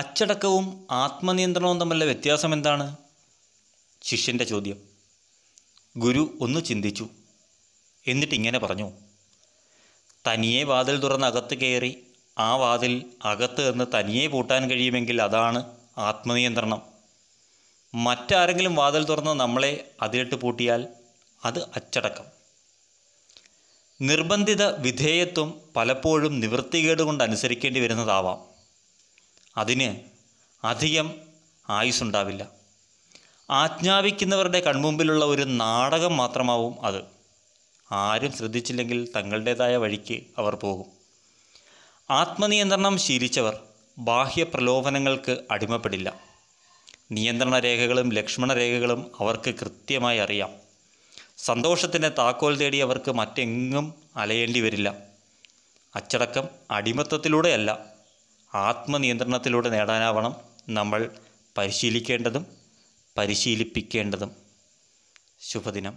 അച്ചടക്കവും ആത്മനിയന്ത്രണവും തമ്മിലുള്ള വ്യത്യാസം എന്താണ് ശിഷ്യൻ്റെ ചോദ്യം ഗുരു ഒന്ന് ചിന്തിച്ചു എന്നിട്ടിങ്ങനെ പറഞ്ഞു തനിയെ വാതിൽ തുറന്ന് അകത്ത് കയറി ആ വാതിൽ അകത്ത് നിന്ന് തനിയെ പൂട്ടാൻ കഴിയുമെങ്കിൽ അതാണ് ആത്മനിയന്ത്രണം മറ്റാരെങ്കിലും വാതിൽ തുറന്ന് നമ്മളെ അതിലിട്ട് പൂട്ടിയാൽ അത് അച്ചടക്കം നിർബന്ധിത വിധേയത്വം പലപ്പോഴും നിവൃത്തികേട് കൊണ്ട് അനുസരിക്കേണ്ടി വരുന്നതാവാം അതിന് അധികം ആയുസ്സുണ്ടാവില്ല ആജ്ഞാപിക്കുന്നവരുടെ കൺമുമ്പിലുള്ള ഒരു നാടകം മാത്രമാവും അത് ആരും ശ്രദ്ധിച്ചില്ലെങ്കിൽ തങ്ങളുടേതായ വഴിക്ക് അവർ പോകും ആത്മനിയന്ത്രണം ശീലിച്ചവർ ബാഹ്യ പ്രലോഭനങ്ങൾക്ക് അടിമപ്പെടില്ല നിയന്ത്രണ രേഖകളും ലക്ഷ്മണ രേഖകളും അവർക്ക് കൃത്യമായി അറിയാം സന്തോഷത്തിൻ്റെ താക്കോൽ തേടി അവർക്ക് മറ്റെങ്ങും അലയേണ്ടി വരില്ല അച്ചടക്കം അടിമത്തത്തിലൂടെയല്ല ആത്മനിയന്ത്രണത്തിലൂടെ നേടാനാവണം നമ്മൾ പരിശീലിക്കേണ്ടതും പരിശീലിപ്പിക്കേണ്ടതും ശുഭദിനം